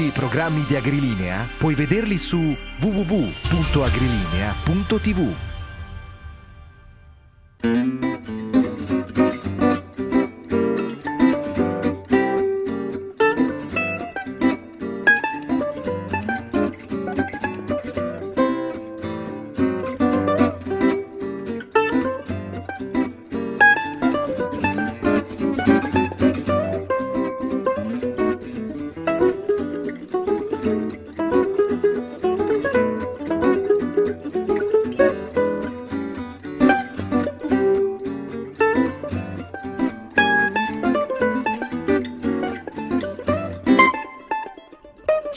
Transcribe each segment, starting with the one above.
tutti i programmi di Agrilinea puoi vederli su www.agrilinea.tv.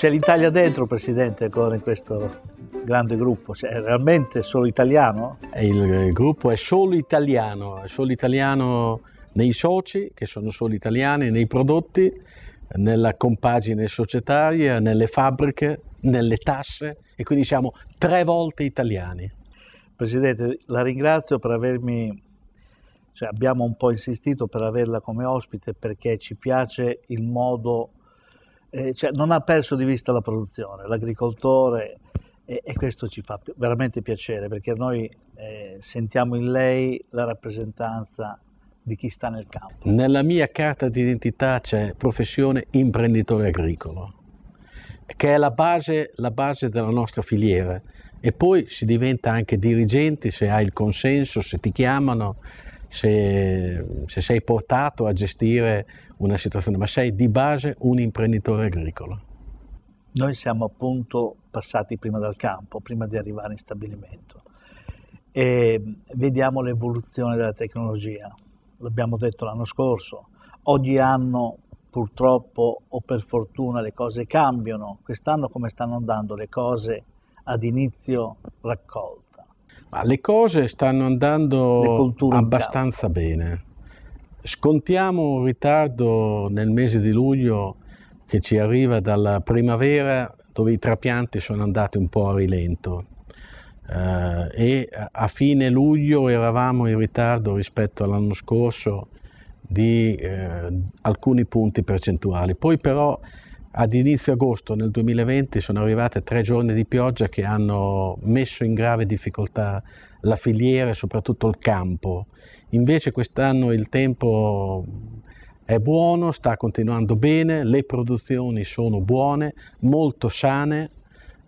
c'è l'Italia dentro, Presidente, ancora in questo grande gruppo? Cioè, è realmente solo italiano? Il gruppo è solo italiano, è solo italiano nei soci, che sono solo italiani, nei prodotti, nella compagine societaria, nelle fabbriche, nelle tasse e quindi siamo tre volte italiani. Presidente, la ringrazio per avermi cioè abbiamo un po' insistito per averla come ospite perché ci piace il modo eh, cioè non ha perso di vista la produzione, l'agricoltore e, e, questo ci fa veramente piacere perché noi eh, sentiamo in lei la rappresentanza di chi sta nel campo. Nella mia carta d'identità c'è professione imprenditore agricolo, che è la base, la base della nostra filiera e poi si diventa anche dirigenti se hai il consenso, se ti chiamano, se, se sei portato a gestire una situazione, ma sei di base un imprenditore agricolo. Noi siamo appunto passati prima dal campo, prima di arrivare in stabilimento e vediamo l'evoluzione della tecnologia, l'abbiamo detto l'anno scorso, ogni anno purtroppo o per fortuna le cose cambiano, quest'anno come stanno andando le cose ad inizio raccolta? Ma le cose stanno andando abbastanza bene Scontiamo un ritardo nel mese di luglio che ci arriva dalla primavera dove i trapianti sono andati un po' a rilento eh, e a fine luglio eravamo in ritardo rispetto all'anno scorso di eh, alcuni punti percentuali. Poi però ad inizio agosto nel 2020 sono arrivate tre giorni di pioggia che hanno messo in grave difficoltà la filiera e soprattutto il campo Invece quest'anno il tempo è buono, sta continuando bene, le produzioni sono buone, molto sane,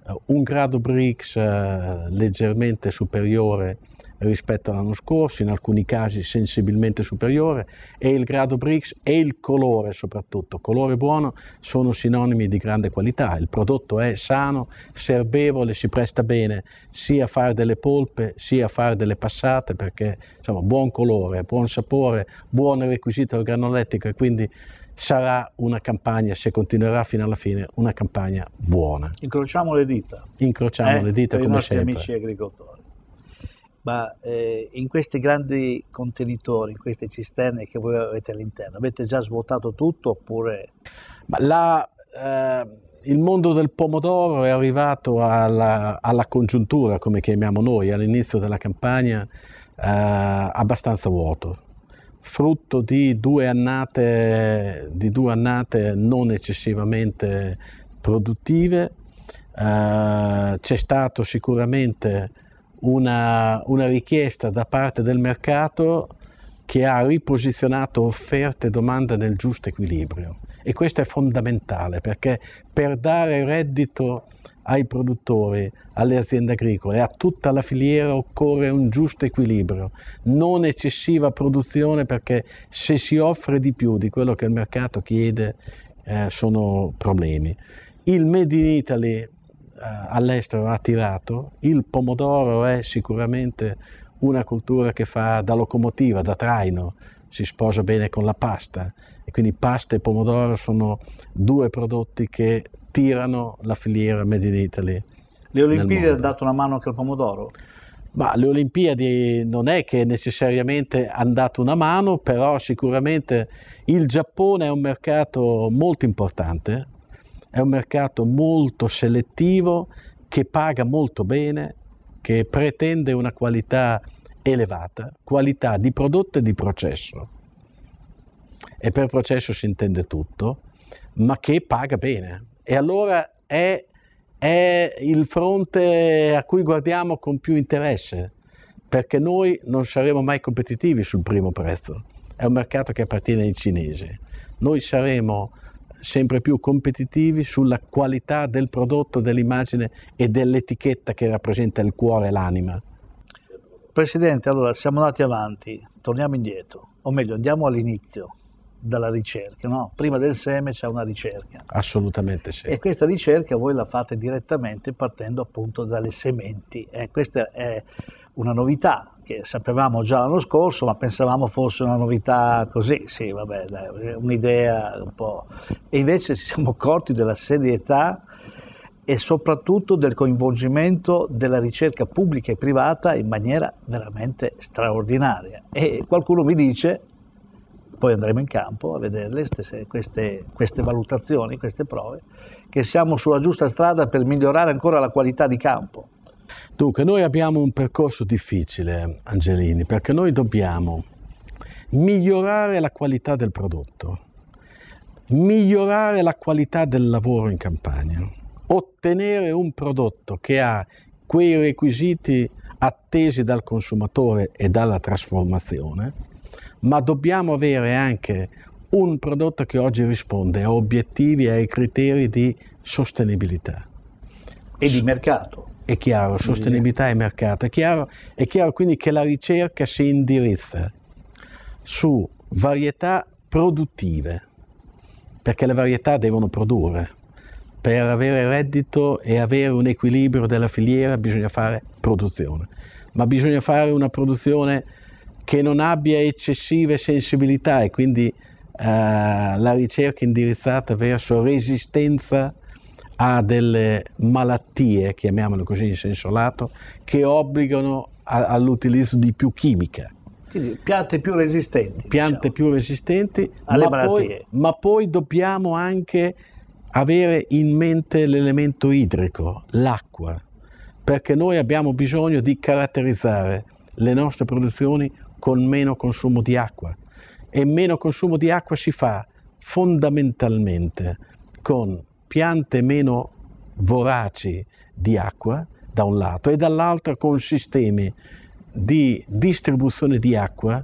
eh, un grado Brix eh, leggermente superiore rispetto all'anno scorso, in alcuni casi sensibilmente superiore, e il grado BRICS e il colore soprattutto, colore buono, sono sinonimi di grande qualità. Il prodotto è sano, serbevole, si presta bene sia a fare delle polpe sia a fare delle passate perché insomma, buon colore, buon sapore, buon requisito organolettico e quindi sarà una campagna, se continuerà fino alla fine, una campagna buona. Incrociamo le dita. Incrociamo eh, le dita come sempre. Per i nostri amici agricoltori ma eh, in questi grandi contenitori, in queste cisterne che voi avete all'interno, avete già svuotato tutto oppure? La, eh, il mondo del pomodoro è arrivato alla, alla congiuntura, come chiamiamo noi, all'inizio della campagna, eh, abbastanza vuoto frutto di due, annate, di due annate, non eccessivamente produttive. Eh, c'è stato sicuramente una, una richiesta da parte del mercato che ha riposizionato offerte e domanda nel giusto equilibrio e questo è fondamentale perché per dare reddito ai produttori, alle aziende agricole, a tutta la filiera occorre un giusto equilibrio, non eccessiva produzione perché se si offre di più di quello che il mercato chiede eh, sono problemi. Il Made in Italy eh, all'estero ha tirato, il pomodoro è sicuramente una cultura che fa da locomotiva, da traino, si sposa bene con la pasta e quindi pasta e pomodoro sono due prodotti che tirano la filiera Made in Italy. Le Olimpiadi hanno dato una mano anche al pomodoro? Ma le Olimpiadi non è che necessariamente hanno dato una mano, però sicuramente il Giappone è un mercato molto importante è un mercato molto selettivo che paga molto bene, che pretende una qualità elevata, qualità di prodotto e di processo. E per processo si intende tutto, ma che paga bene. E allora è, è il fronte a cui guardiamo con più interesse, perché noi non saremo mai competitivi sul primo prezzo. È un mercato che appartiene ai cinesi. Noi saremo sempre più competitivi sulla qualità del prodotto, dell'immagine e dell'etichetta che rappresenta il cuore e l'anima. Presidente, allora siamo andati avanti, torniamo indietro, o meglio andiamo all'inizio dalla ricerca, no? prima del seme c'è una ricerca. Assolutamente sì. E questa ricerca voi la fate direttamente partendo appunto dalle sementi. Eh, questa è una novità che sapevamo già l'anno scorso, ma pensavamo fosse una novità così, sì, vabbè, un'idea un po'. E invece ci siamo accorti della serietà e soprattutto del coinvolgimento della ricerca pubblica e privata in maniera veramente straordinaria. E qualcuno mi dice, poi andremo in campo a vederle stesse, queste, queste, valutazioni, queste prove, che siamo sulla giusta strada per migliorare ancora la qualità di campo. Dunque, noi abbiamo un percorso difficile, Angelini, perché noi dobbiamo migliorare la qualità del prodotto, migliorare la qualità del lavoro in campagna, ottenere un prodotto che ha quei requisiti attesi dal consumatore e dalla trasformazione, ma dobbiamo avere anche un prodotto che oggi risponde a obiettivi e ai criteri di sostenibilità. E di mercato è chiaro, sostenibilità e mercato, è chiaro, è chiaro quindi che la ricerca si indirizza su varietà produttive, perché le varietà devono produrre. Per avere reddito e avere un equilibrio della filiera bisogna fare produzione, ma bisogna fare una produzione che non abbia eccessive sensibilità e quindi eh, la ricerca indirizzata verso resistenza ha delle malattie, chiamiamole così in senso lato, che obbligano a, all'utilizzo di più chimica. Quindi piante più resistenti. Piante diciamo. più resistenti, Alle ma poi, ma poi dobbiamo anche avere in mente l'elemento idrico, l'acqua, perché noi abbiamo bisogno di caratterizzare le nostre produzioni con meno consumo di acqua e meno consumo di acqua si fa fondamentalmente con piante meno voraci di acqua da un lato e dall'altro con sistemi di distribuzione di acqua,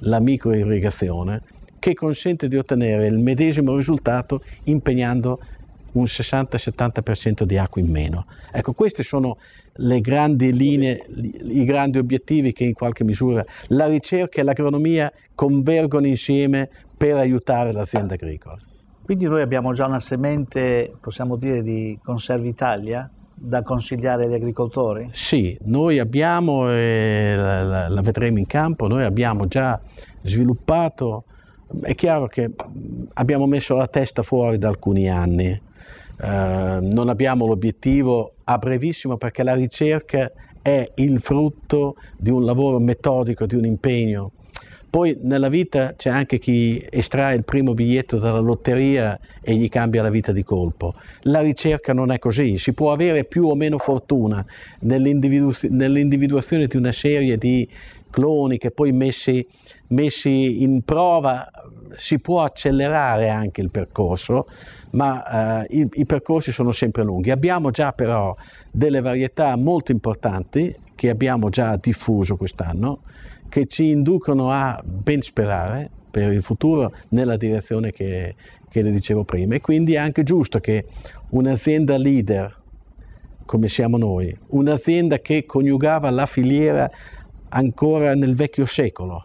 la microirrigazione, che consente di ottenere il medesimo risultato impegnando un 60-70% di acqua in meno. Ecco, queste sono le grandi linee, i grandi obiettivi che in qualche misura la ricerca e l'agronomia convergono insieme per aiutare l'azienda agricola. Quindi noi abbiamo già una semente, possiamo dire, di Conserve Italia da consigliare agli agricoltori? Sì, noi abbiamo, eh, la, la, vedremo in campo, noi abbiamo già sviluppato, è chiaro che mm, abbiamo messo la testa fuori da alcuni anni, eh, non abbiamo l'obiettivo a brevissimo perché la ricerca è il frutto di un lavoro metodico, di un impegno poi nella vita c'è anche chi estrae il primo biglietto dalla lotteria e gli cambia la vita di colpo. La ricerca non è così, si può avere più o meno fortuna nell'individu- nell'individuazione di una serie di cloni che poi messi, messi in prova si può accelerare anche il percorso, ma eh, i, i, percorsi sono sempre lunghi. Abbiamo già però delle varietà molto importanti che abbiamo già diffuso quest'anno che ci inducono a ben sperare per il futuro nella direzione che, che le dicevo prima. E quindi è anche giusto che un'azienda leader, come siamo noi, un'azienda che coniugava la filiera ancora nel vecchio secolo,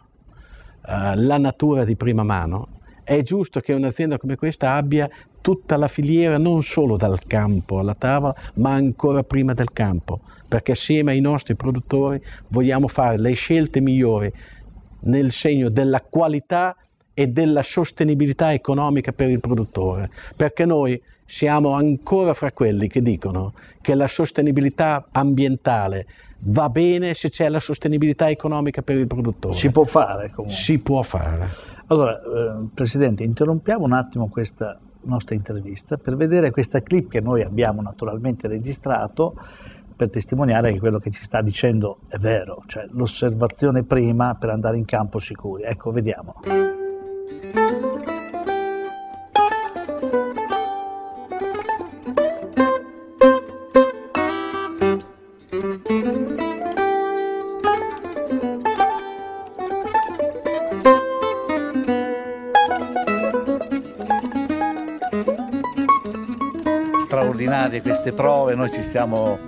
eh, la natura di prima mano, è giusto che un'azienda come questa abbia tutta la filiera, non solo dal campo alla tavola, ma ancora prima del campo, perché assieme ai nostri produttori vogliamo fare le scelte migliori nel segno della qualità e della sostenibilità economica per il produttore, perché noi siamo ancora fra quelli che dicono che la sostenibilità ambientale va bene se c'è la sostenibilità economica per il produttore. Si può fare comunque. Si può fare. Allora, eh, Presidente, interrompiamo un attimo questa nostra intervista per vedere questa clip che noi abbiamo naturalmente registrato per testimoniare che quello che ci sta dicendo è vero, cioè l'osservazione prima per andare in campo sicuri. Ecco, vediamo. straordinarie queste prove, noi stiamo,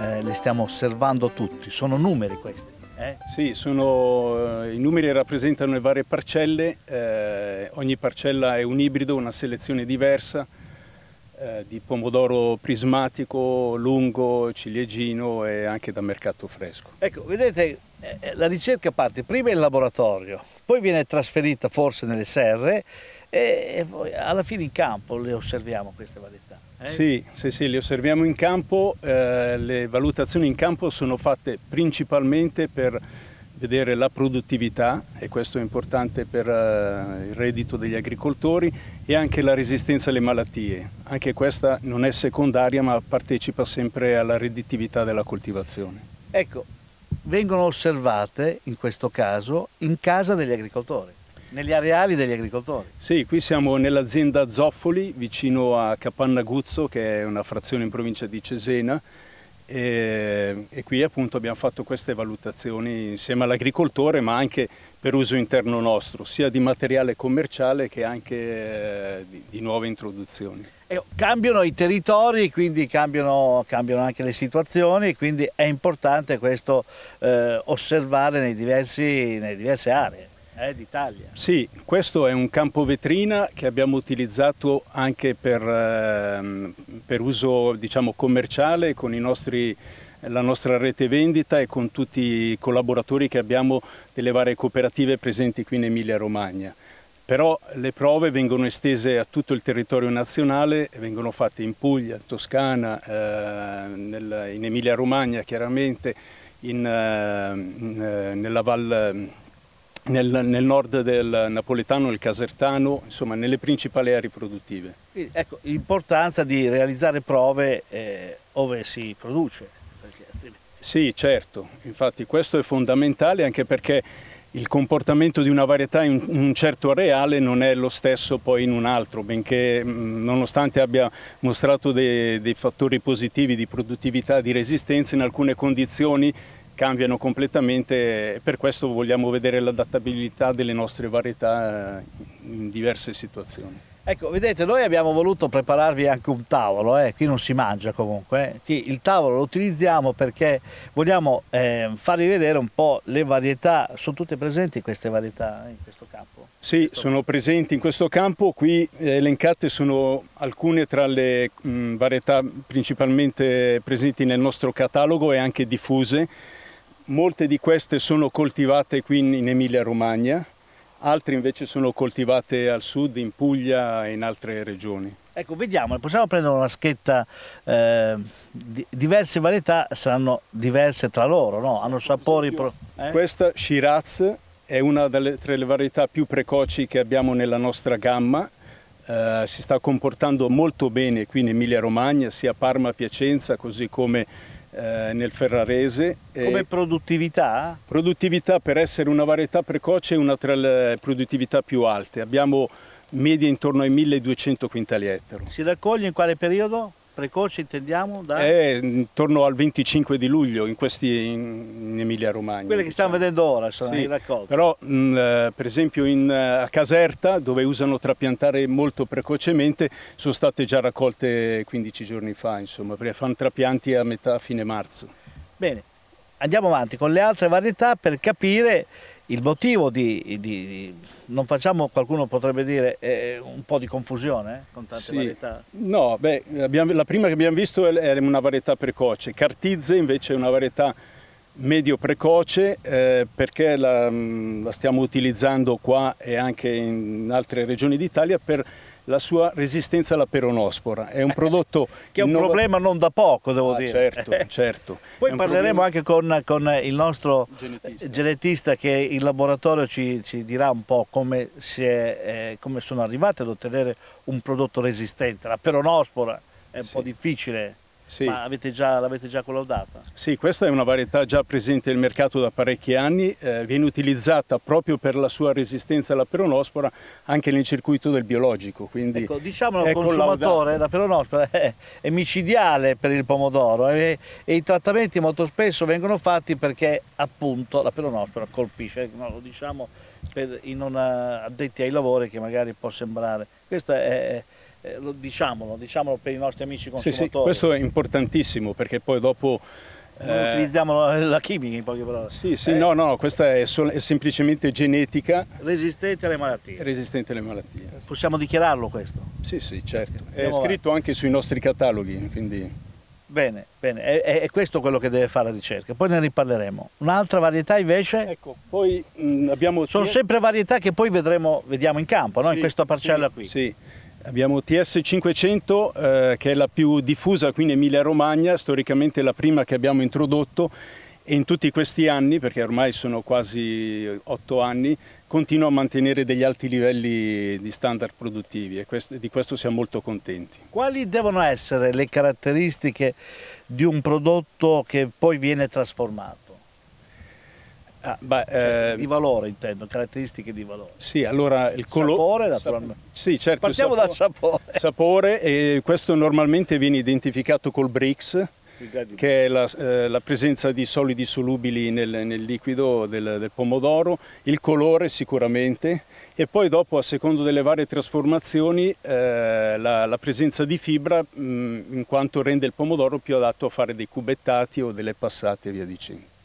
eh, le stiamo osservando tutti, sono numeri questi. Eh? Sì, sono, eh, i numeri rappresentano le varie parcelle, eh, ogni parcella è un ibrido, una selezione diversa eh, di pomodoro prismatico, lungo, ciliegino e anche da mercato fresco. Ecco, vedete, eh, la ricerca parte prima in laboratorio, poi viene trasferita forse nelle serre e poi alla fine in campo le osserviamo queste varietà. Eh? Sì, sì, sì, li osserviamo in campo, eh, le valutazioni in campo sono fatte principalmente per vedere la produttività e questo è importante per eh, il reddito degli agricoltori e anche la resistenza alle malattie. Anche questa non è secondaria ma partecipa sempre alla redditività della coltivazione. Ecco, vengono osservate in questo caso in casa degli agricoltori. Negli areali degli agricoltori? Sì, qui siamo nell'azienda Zoffoli, vicino a Capannaguzzo, che è una frazione in provincia di Cesena, e, e qui appunto abbiamo fatto queste valutazioni insieme all'agricoltore, ma anche per uso interno nostro, sia di materiale commerciale che anche eh, di, di nuove introduzioni. E cambiano i territori, quindi cambiano, cambiano, anche le situazioni, quindi è importante questo eh, osservare nei diversi, nei diverse aree eh, d'Italia. Sì, questo è un campo vetrina che abbiamo utilizzato anche per, ehm, per uso diciamo, commerciale con nostri, la nostra rete vendita e con tutti i collaboratori che abbiamo delle varie cooperative presenti qui in Emilia Romagna. Però le prove vengono estese a tutto il territorio nazionale, vengono fatte in Puglia, in Toscana, ehm, in Emilia Romagna chiaramente, in, ehm, eh, nella Val nel, nel, nord del napoletano, il casertano, insomma nelle principali aree produttive. Ecco, l'importanza di realizzare prove eh, ove si produce. Sì, certo, infatti questo è fondamentale anche perché il comportamento di una varietà in un certo areale non è lo stesso poi in un altro, benché mm, nonostante abbia mostrato dei, dei fattori positivi di produttività, di resistenza, in alcune condizioni cambiano completamente e per questo vogliamo vedere l'adattabilità delle nostre varietà eh, in diverse situazioni. Ecco, vedete, noi abbiamo voluto prepararvi anche un tavolo, eh? qui non si mangia comunque, eh? il tavolo lo utilizziamo perché vogliamo eh, farvi vedere un po' le varietà, sono tutte presenti queste varietà in questo campo? Sì, questo sono campo. presenti in questo campo, qui eh, elencate sono alcune tra le mh, varietà principalmente presenti nel nostro catalogo e anche diffuse, Molte di queste sono coltivate qui in Emilia-Romagna, altre invece sono coltivate al sud, in Puglia e in altre regioni. Ecco, vediamo, possiamo prendere una schetta, eh, di, diverse varietà saranno diverse tra loro, no? hanno sapori... Pro... Eh? Questa Shiraz è una delle tre varietà più precoci che abbiamo nella nostra gamma, eh, si sta comportando molto bene qui in Emilia Romagna, sia a Parma, Piacenza, così come eh, nel Ferrarese. Come produttività? Produttività per essere una varietà precoce è una tra le produttività più alte. Abbiamo media intorno ai 1200 quintali ettaro. Si raccoglie in quale periodo? Precoce intendiamo? Da... È eh, intorno al 25 di luglio in, questi, in, Emilia Romagna. Quelle che diciamo. stiamo vedendo ora sono sì, i raccolti. Però mh, mm, eh, per esempio in, eh, a Caserta dove usano trapiantare molto precocemente sono state già raccolte 15 giorni fa insomma perché fanno trapianti a metà fine marzo. Bene, andiamo avanti con le altre varietà per capire il motivo di, di, di, non facciamo, qualcuno potrebbe dire, eh, un po' di confusione eh, con tante sì. varietà? No, beh, abbiamo, la prima che abbiamo visto è una varietà precoce, Cartizze invece è una varietà medio precoce eh, perché la, mm, la stiamo utilizzando qua e anche in altre regioni d'Italia per la sua resistenza alla peronospora. È un prodotto che è un innova... problema non da poco, devo ah, dire. Certo, certo. Poi parleremo problema... anche con, con, il nostro eh, genetista. genetista. che in laboratorio ci, ci dirà un po' come, è, eh, come sono arrivati ad ottenere un prodotto resistente. La peronospora è un sì. po' difficile. Sì. Ma l'avete già, già, collaudata? Sì, questa è una varietà già presente nel mercato da parecchi anni, eh, viene utilizzata proprio per la sua resistenza alla peronospora anche nel circuito del biologico. Quindi ecco, diciamolo al consumatore, collaudato. la peronospora è, è, micidiale per il pomodoro e, eh, e, i trattamenti molto spesso vengono fatti perché appunto la peronospora colpisce, no, lo diciamo per i non eh, addetti ai lavori che magari può sembrare. Questa è eh, diciamolo, diciamolo per i nostri amici consumatori. Sì, sì, questo è importantissimo perché poi dopo... Non eh, utilizziamo la, la chimica in poche parole. Sì, sì, eh, no, no, questa è, è, semplicemente genetica. Resistente alle malattie. Resistente alle malattie. Possiamo dichiararlo questo? Sì, sì, certo. Andiamo è scritto avanti. anche sui nostri cataloghi, quindi... Bene, bene, è, è, questo quello che deve fare la ricerca, poi ne riparleremo. Un'altra varietà invece? Ecco, poi mh, mm, abbiamo... Sono sempre varietà che poi vedremo, vediamo in campo, no? sì, in questa parcella sì, qui. Sì, Abbiamo TS 500 eh, che è la più diffusa qui in Emilia Romagna, storicamente la prima che abbiamo introdotto e in tutti questi anni, perché ormai sono quasi otto anni, continua a mantenere degli alti livelli di standard produttivi e questo, di questo siamo molto contenti. Quali devono essere le caratteristiche di un prodotto che poi viene trasformato? Ah, beh, cioè, eh, di valore intendo, caratteristiche di valore. Sì, allora il colore... Sapore naturalmente. Sì, certo. Partiamo sapore, dal sapore. Sapore, e questo normalmente viene identificato col Brix, che è la, eh, la, presenza di solidi solubili nel, nel liquido del, del, pomodoro, il colore sicuramente e poi dopo a secondo delle varie trasformazioni eh, la, la, presenza di fibra mh, mm, in quanto rende il pomodoro più adatto a fare dei cubettati o delle passate e via dicendo.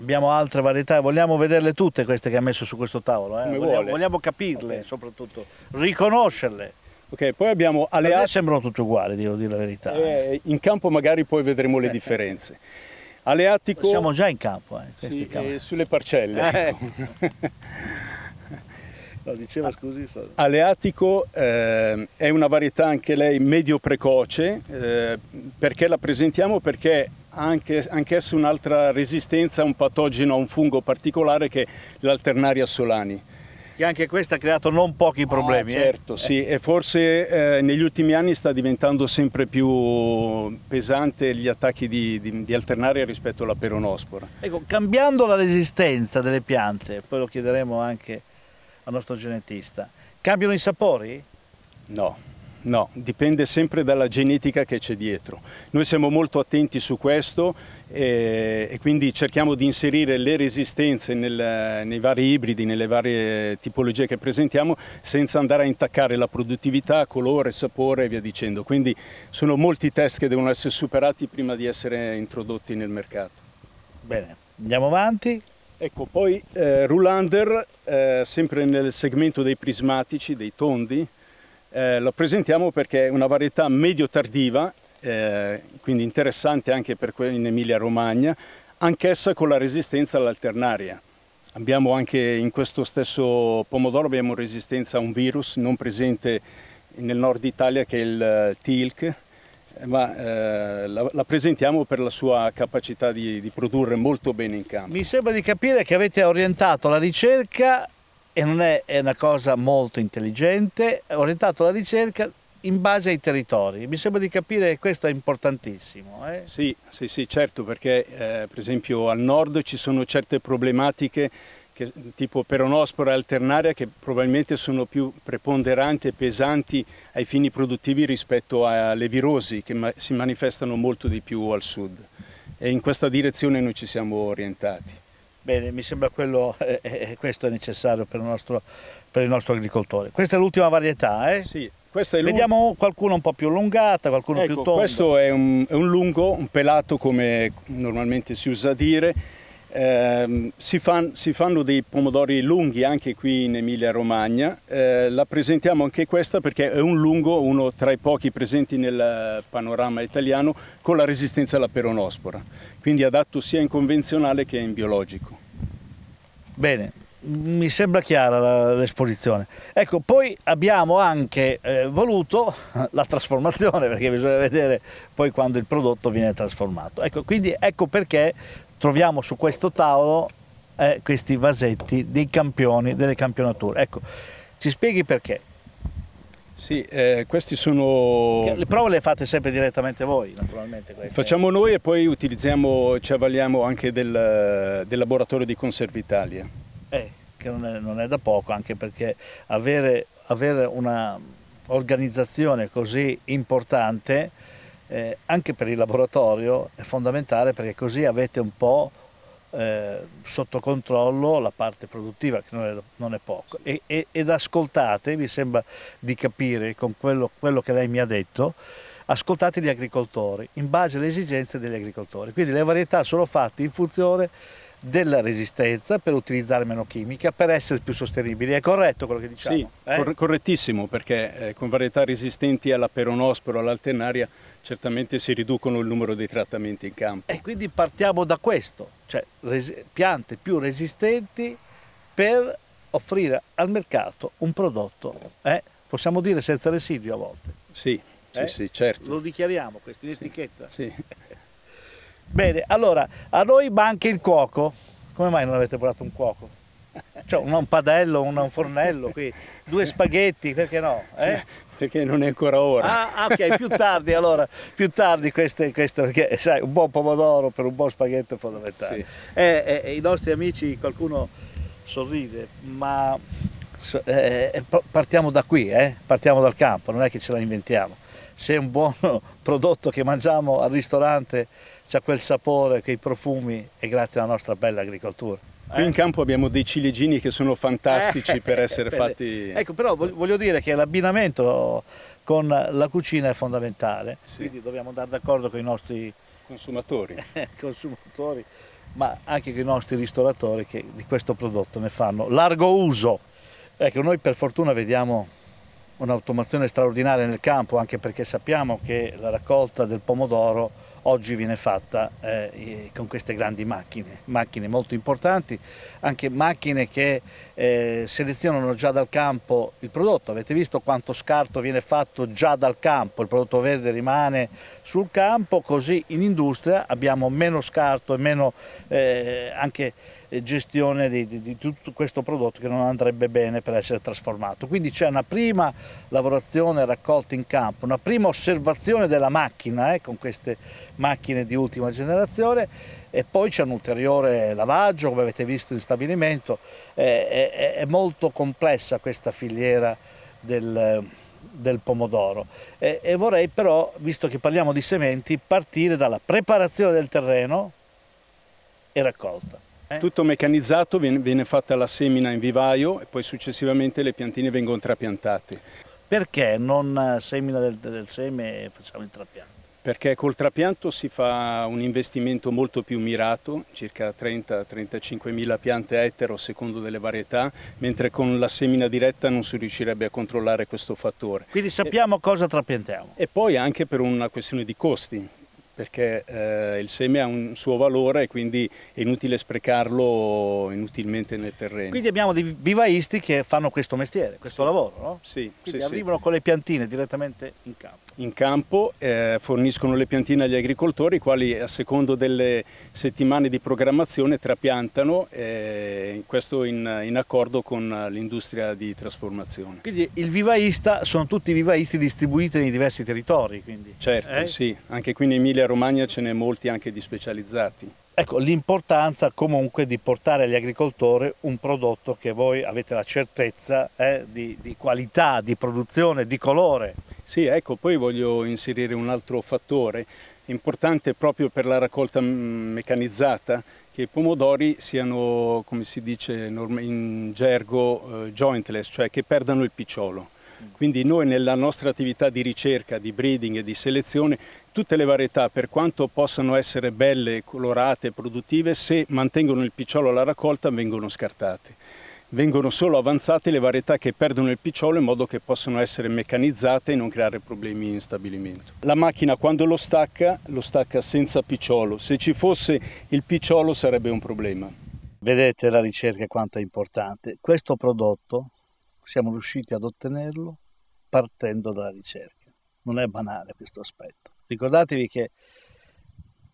Abbiamo altre varietà, vogliamo vederle tutte queste che ha messo su questo tavolo, eh? vogliamo, vogliamo, capirle okay. soprattutto, riconoscerle. Ok, poi abbiamo alleati... sembrano tutte uguali, devo dire la verità. Eh, eh. in campo magari poi vedremo le eh. differenze. Aleatico... Siamo già in campo, eh, sì, campo. Eh, sulle parcelle. Eh. no, dicevo, scusi, so. Aleatico ehm, è una varietà anche lei medio precoce, perché la presentiamo? Perché anche, anch'esso un'altra resistenza a un patogeno, a un fungo particolare che è l'alternaria solani. Che anche questa ha creato non pochi ah, problemi. Ah, certo, eh. sì, e forse eh, negli ultimi anni sta diventando sempre più pesante gli attacchi di, di, di, alternaria rispetto alla peronospora. Ecco, cambiando la resistenza delle piante, poi lo chiederemo anche al nostro genetista, cambiano i sapori? No. No, dipende sempre dalla genetica che c'è dietro. Noi siamo molto attenti su questo e, eh, e quindi cerchiamo di inserire le resistenze nel, nei vari ibridi, nelle varie tipologie che presentiamo senza andare a intaccare la produttività, colore, sapore e via dicendo. Quindi sono molti test che devono essere superati prima di essere introdotti nel mercato. Bene, andiamo avanti. Ecco, poi eh, Rulander, eh, sempre nel segmento dei prismatici, dei tondi, eh, la presentiamo perché è una varietà medio-tardiva, eh, quindi interessante anche per quelli in Emilia-Romagna, anch'essa con la resistenza all'alternaria. Abbiamo anche in questo stesso pomodoro abbiamo resistenza a un virus non presente nel nord Italia che è il eh, Tilk, ma eh, la, la, presentiamo per la sua capacità di, di produrre molto bene in campo. Mi sembra di capire che avete orientato la ricerca e non è, è una cosa molto intelligente, è orientato alla ricerca in base ai territori. Mi sembra di capire che questo è importantissimo. Eh? Sì, sì, sì, certo, perché eh, per esempio al nord ci sono certe problematiche che, tipo peronospora alternaria che probabilmente sono più preponderanti e pesanti ai fini produttivi rispetto alle virosi che ma si manifestano molto di più al sud. E in questa direzione noi ci siamo orientati. Bene, mi sembra quello, eh, eh, eh, questo è necessario per il nostro, per il nostro agricoltore. Questa è l'ultima varietà, eh? Sì. Vediamo qualcuno un po' più allungata, qualcuno ecco, più tondo. Questo è un, è un lungo, un pelato come normalmente si usa dire, Ehm, si, fan, si, fanno dei pomodori lunghi anche qui in Emilia Romagna, eh, la presentiamo anche questa perché è un lungo, uno tra i pochi presenti nel panorama italiano, con la resistenza alla peronospora, quindi adatto sia in convenzionale che in biologico. Bene, mi sembra chiara l'esposizione. Ecco, poi abbiamo anche eh, voluto la trasformazione, perché bisogna vedere poi quando il prodotto viene trasformato. Ecco, quindi ecco perché troviamo su questo tavolo eh, questi vasetti dei campioni delle campionature. Ecco, ci spieghi perché? Sì, eh, questi sono... Le prove le fate sempre direttamente voi, naturalmente. Queste. Facciamo noi e poi utilizziamo, ci avvaliamo anche del, del laboratorio di Italia. Eh, che non è, non è, da poco, anche perché avere, avere un'organizzazione così importante eh, anche per il laboratorio è fondamentale perché così avete un po' eh, sotto controllo la parte produttiva che non è, non è poco e, e, ed ascoltate, mi sembra di capire con quello, quello che lei mi ha detto, ascoltate gli agricoltori in base alle esigenze degli agricoltori, quindi le varietà sono fatte in funzione della resistenza per utilizzare meno chimica, per essere più sostenibili. È corretto quello che diciamo? Sì, eh? cor correttissimo, perché eh, con varietà resistenti alla peronospora, all'alternaria, certamente si riducono il numero dei trattamenti in campo. E quindi partiamo da questo, cioè piante più resistenti per offrire al mercato un prodotto, eh? possiamo dire senza residui a volte. Sì, sì, eh? sì certo. Lo dichiariamo, questa in sì, etichetta. Sì. Bene, allora, a noi manca il cuoco. Come mai non avete portato un cuoco? Cioè, un padello, un fornello qui, due spaghetti, perché no? Eh? Perché non è ancora ora. Ah, ah ok, più tardi allora, più tardi questo, queste perché sai, un buon pomodoro per un buon spaghetto è fondamentale. Sì. Eh, eh, eh I nostri amici, qualcuno sorride, ma eh, eh, partiamo da qui, partiamo dal campo, non è che ce la inventiamo. Se è un buon prodotto che mangiamo al ristorante c'è quel sapore, quei profumi e grazie alla nostra bella agricoltura. Qui in eh. campo abbiamo dei ciliegini che sono fantastici eh. per essere fatti... Ecco, però voglio dire che l'abbinamento con la cucina è fondamentale, sì. quindi dobbiamo andare d'accordo con i nostri consumatori. Eh, consumatori, ma anche con i nostri ristoratori che di questo prodotto ne fanno largo uso. Ecco, noi per fortuna vediamo un'automazione straordinaria nel campo, anche perché sappiamo che la raccolta del pomodoro oggi viene fatta eh, con queste grandi macchine, macchine molto importanti, anche macchine che eh, selezionano già dal campo il prodotto, avete visto quanto scarto viene fatto già dal campo, il prodotto verde rimane sul campo, così in industria abbiamo meno scarto e meno eh, anche gestione di, di, di, tutto questo prodotto che non andrebbe bene per essere trasformato. Quindi c'è una prima lavorazione raccolta in campo, una prima osservazione della macchina eh, con queste macchine di ultima generazione e poi c'è un ulteriore lavaggio, come avete visto in stabilimento, eh, è, è, molto complessa questa filiera del del pomodoro e, e, vorrei però, visto che parliamo di sementi, partire dalla preparazione del terreno e raccolta. Eh? Tutto meccanizzato, viene, fatta la semina in vivaio e poi successivamente le piantine vengono trapiantate. Perché non eh, semina del, del seme e facciamo il trapianto? Perché col trapianto si fa un investimento molto più mirato, circa 30-35 mila piante a secondo delle varietà, mentre con la semina diretta non si riuscirebbe a controllare questo fattore. Quindi sappiamo e, cosa trapiantiamo. E poi anche per una questione di costi, perché eh, il seme ha un suo valore e quindi è inutile sprecarlo inutilmente nel terreno. Quindi abbiamo dei vivaisti che fanno questo mestiere, questo sì. lavoro, no? Sì. Quindi sì, arrivano sì. con le piantine direttamente in campo. In campo eh, forniscono le piantine agli agricoltori, i quali a secondo delle settimane di programmazione trapiantano, eh, questo in, in accordo con l'industria di trasformazione. Quindi il vivaista sono tutti vivaisti distribuiti nei diversi territori? Quindi. Certo, eh? sì, anche qui in Emilia Romagna ce n'è molti anche di specializzati. Ecco, l'importanza comunque di portare agli agricoltori un prodotto che voi avete la certezza eh, di, di qualità, di produzione, di colore. Sì, ecco, poi voglio inserire un altro fattore importante proprio per la raccolta mm, meccanizzata, che i pomodori siano, come si dice in gergo, eh, jointless, cioè che perdano il picciolo. Quindi noi nella nostra attività di ricerca, di breeding e di selezione, tutte le varietà, per quanto possano essere belle, colorate, produttive, se mantengono il picciolo alla raccolta vengono scartate. Vengono solo avanzate le varietà che perdono il picciolo in modo che possano essere meccanizzate e non creare problemi in stabilimento. La macchina quando lo stacca, lo stacca senza picciolo. Se ci fosse il picciolo sarebbe un problema. Vedete la ricerca quanto è importante. Questo prodotto siamo riusciti ad ottenerlo partendo dalla ricerca. Non è banale questo aspetto. Ricordatevi che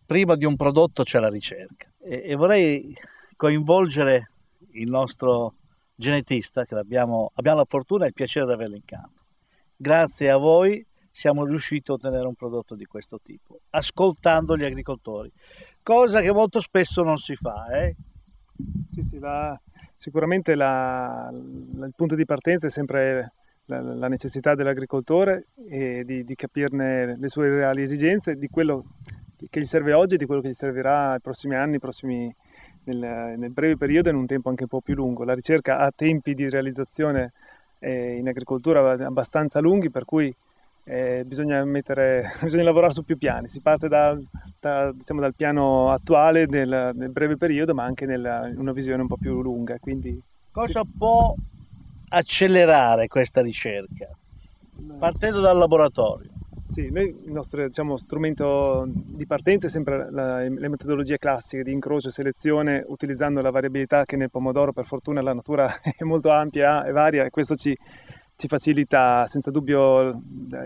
prima di un prodotto c'è la ricerca e, e vorrei coinvolgere il nostro genetista che abbiamo la fortuna e il piacere di averlo in campo. Grazie a voi siamo riusciti a ottenere un prodotto di questo tipo, ascoltando gli agricoltori, cosa che molto spesso non si fa. Eh? Sì, sì, la, Sicuramente la, la, il punto di partenza è sempre la, la necessità dell'agricoltore e eh, di, di, capirne le sue reali esigenze, di quello che gli serve oggi e di quello che gli servirà nei prossimi anni, prossimi, nel, nel, breve periodo e in un tempo anche un po' più lungo. La ricerca ha tempi di realizzazione eh, in agricoltura abbastanza lunghi, per cui eh, bisogna, mettere, bisogna, lavorare su più piani, si parte da, da, diciamo, dal piano attuale nel, del, breve periodo ma anche nella, in una visione un po' più lunga. Quindi... Cosa può accelerare questa ricerca? Partendo dal laboratorio. Sì, noi, il nostro diciamo, strumento di partenza è sempre la, le metodologie classiche di incrocio e selezione utilizzando la variabilità che nel pomodoro per fortuna la natura è molto ampia e varia e questo ci, ci facilita senza dubbio eh,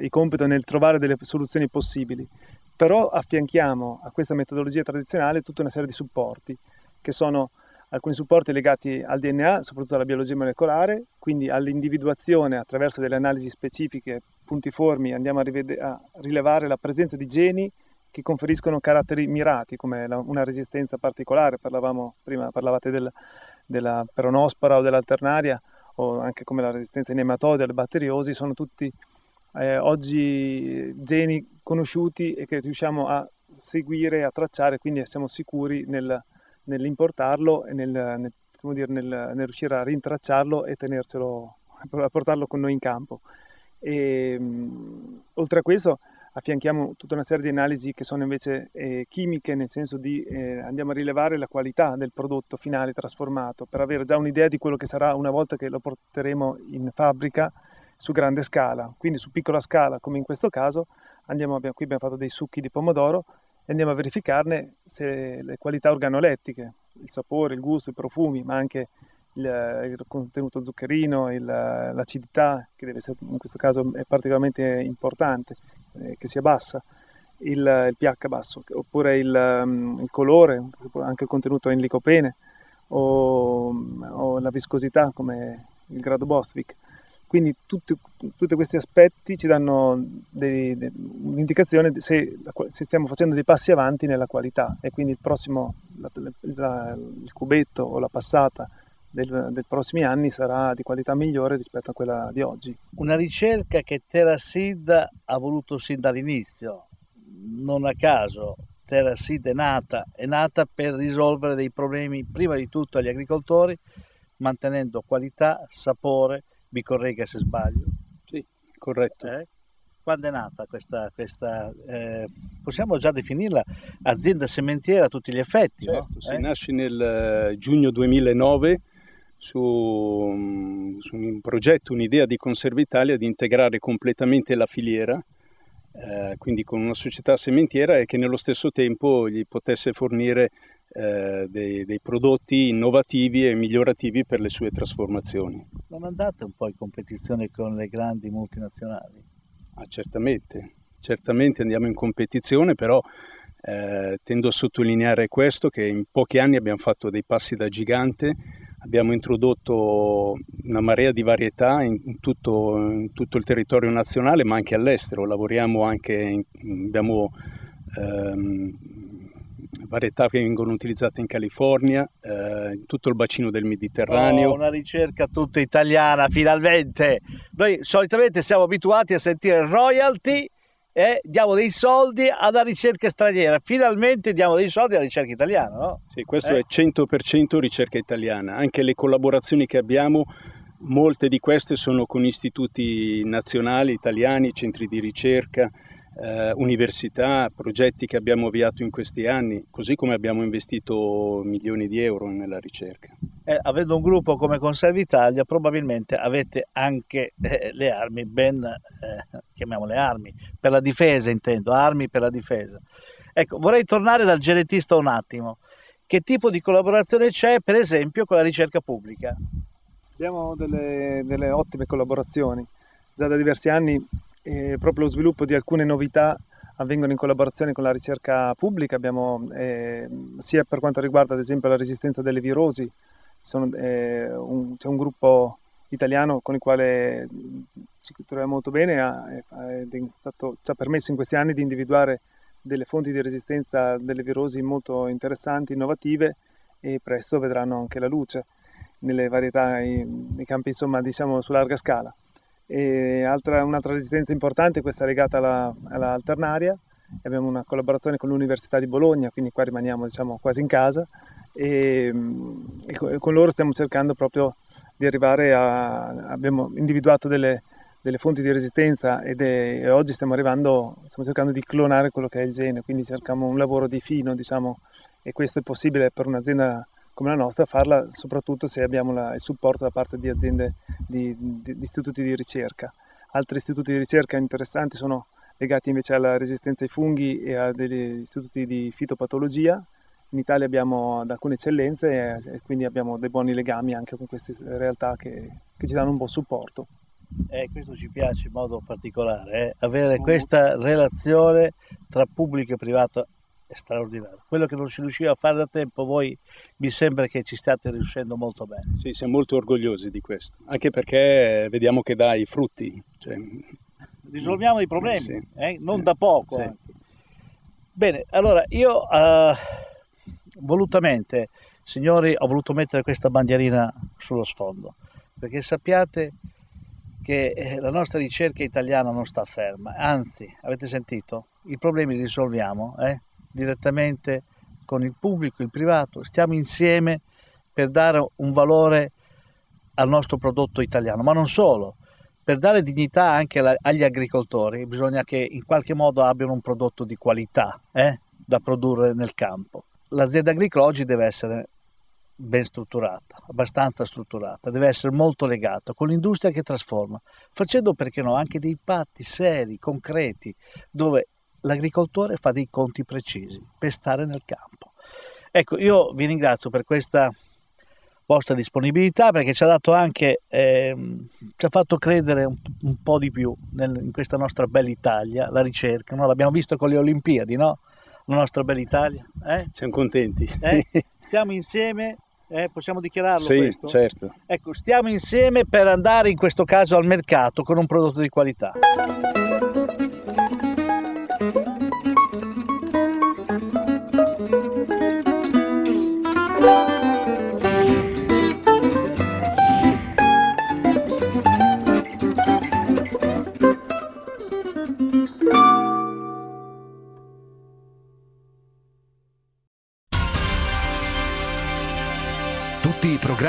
il compito nel trovare delle soluzioni possibili, però affianchiamo a questa metodologia tradizionale tutta una serie di supporti, che sono alcuni supporti legati al DNA, soprattutto alla biologia molecolare, quindi all'individuazione attraverso delle analisi specifiche puntiformi andiamo a, rivede- a rilevare la presenza di geni che conferiscono caratteri mirati, come la, una resistenza particolare, parlavamo prima, parlavate del, della peronospora o dell'alternaria, o anche come la resistenza ai inematoide alle batteriosi, sono tutti eh, oggi geni conosciuti e che riusciamo a seguire, a tracciare, quindi siamo sicuri nel, nell'importarlo e nel, nel, dire, nel, riuscire a rintracciarlo e tenercelo, a portarlo con noi in campo. E, ehm, oltre a questo, affianchiamo tutta una serie di analisi che sono invece eh, chimiche, nel senso di eh, andiamo a rilevare la qualità del prodotto finale trasformato per avere già un'idea di quello che sarà una volta che lo porteremo in fabbrica su grande scala. Quindi su piccola scala, come in questo caso, andiamo, abbiamo, qui abbiamo fatto dei succhi di pomodoro e andiamo a verificarne le qualità organolettiche, il sapore, il gusto, i profumi, ma anche il, il contenuto zuccherino, il, l'acidità, che deve essere, in questo caso è particolarmente importante, eh, che si abbassa, il, il pH basso, oppure il, mm, il, colore, anche il contenuto in licopene, o, o la viscosità come il grado Bostwick. Quindi tutti, tutti, questi aspetti ci danno dei, dei, un'indicazione se, se, stiamo facendo dei passi avanti nella qualità e quindi il prossimo, la, la, il cubetto o la passata del, dei prossimi anni sarà di qualità migliore rispetto a quella di oggi. Una ricerca che TerraSid ha voluto sin dall'inizio, non a caso TerraSid è nata, è nata per risolvere dei problemi prima di tutto agli agricoltori, mantenendo qualità, sapore, mi corregga se sbaglio. Sì, corretto. Eh? Quando è nata questa, questa eh, possiamo già definirla azienda sementiera a tutti gli effetti? Certo, no? si eh? nasce nel eh, giugno 2009 su, mm, su un progetto, un'idea di Conserva Italia di integrare completamente la filiera, eh, quindi con una società sementiera e che nello stesso tempo gli potesse fornire eh, dei, dei, prodotti innovativi e migliorativi per le sue trasformazioni. Non andate un po' in competizione con le grandi multinazionali? Ah, certamente, certamente andiamo in competizione, però eh, tendo a sottolineare questo, che in pochi anni abbiamo fatto dei passi da gigante abbiamo introdotto una marea di varietà in tutto, in tutto il territorio nazionale ma anche all'estero, lavoriamo anche, in, abbiamo ehm, varietà che vengono utilizzate in California, eh, in tutto il bacino del Mediterraneo. Oh, una ricerca tutta italiana finalmente! Noi solitamente siamo abituati a sentire royalty eh, diamo dei soldi alla ricerca straniera, finalmente diamo dei soldi alla ricerca italiana. No? Sì, questo eh. è 100% ricerca italiana, anche le collaborazioni che abbiamo, molte di queste sono con istituti nazionali italiani, centri di ricerca, eh, università, progetti che abbiamo avviato in questi anni, così come abbiamo investito milioni di euro nella ricerca eh, avendo un gruppo come Conservi Italia probabilmente avete anche eh, le armi ben, eh, chiamiamole armi, per la difesa intendo, armi per la difesa. Ecco, vorrei tornare dal genetista un attimo. Che tipo di collaborazione c'è per esempio con la ricerca pubblica? Abbiamo delle, delle ottime collaborazioni. Già da diversi anni eh, proprio lo sviluppo di alcune novità avvengono in collaborazione con la ricerca pubblica, abbiamo, eh, sia per quanto riguarda ad esempio la resistenza delle virosi, sono, eh, un, c'è un gruppo italiano con il quale ci troviamo molto bene, ha, stato, ci ha permesso in questi anni di individuare delle fonti di resistenza delle virosi molto interessanti, innovative e presto vedranno anche la luce nelle varietà, nei, nei campi insomma diciamo su larga scala. Altra, un'altra resistenza importante, è questa legata alla, alla alternaria, abbiamo una collaborazione con l'Università di Bologna, quindi qua rimaniamo diciamo, quasi in casa e, e con loro stiamo cercando proprio di arrivare a... abbiamo individuato delle, delle fonti di resistenza è, e oggi stiamo arrivando, stiamo cercando di clonare quello che è il gene, quindi cerchiamo un lavoro di fino, diciamo, e questo è possibile per un'azienda come la nostra farla soprattutto se abbiamo la, il supporto da parte di aziende, di, di, di, istituti di ricerca. Altri istituti di ricerca interessanti sono legati invece alla resistenza ai funghi e a degli istituti di fitopatologia in Italia abbiamo alcune eccellenze e quindi abbiamo dei buoni legami anche con queste realtà che, che ci danno un buon supporto. Eh, questo ci piace in modo particolare, eh? avere mm. questa relazione tra pubblico e privato è straordinario. Quello che non si riusciva a fare da tempo, voi mi sembra che ci stiate riuscendo molto bene. Sì, siamo molto orgogliosi di questo, anche perché vediamo che dà i frutti. Cioè... Risolviamo i problemi, sì. eh? non da poco. Sì. Bene, allora io... Uh volutamente, signori, ho voluto mettere questa bandierina sullo sfondo, perché sappiate che eh, la nostra ricerca italiana non sta ferma, anzi, avete sentito, i problemi li risolviamo eh? direttamente con il pubblico, il privato, stiamo insieme per dare un valore al nostro prodotto italiano, ma non solo, per dare dignità anche agli agricoltori bisogna che in qualche modo abbiano un prodotto di qualità eh? da produrre nel campo l'azienda agricola oggi deve essere ben strutturata, abbastanza strutturata, deve essere molto legata con l'industria che trasforma, facendo perché no anche dei patti seri, concreti, dove l'agricoltore fa dei conti precisi per stare nel campo. Ecco, io vi ringrazio per questa vostra disponibilità perché ci ha dato anche, eh, ci ha fatto credere un, un po' di più nel, in questa nostra bella Italia, la ricerca, no? l'abbiamo visto con le Olimpiadi, no? la nostra bella Italia. Eh? Siamo contenti. Eh? Stiamo insieme, eh? possiamo dichiararlo sì, questo? certo. Ecco, stiamo insieme per andare in questo caso al mercato con un prodotto di qualità.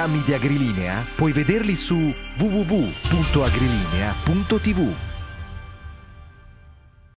programmi di Agrilinea puoi vederli su www.agrilinea.tv.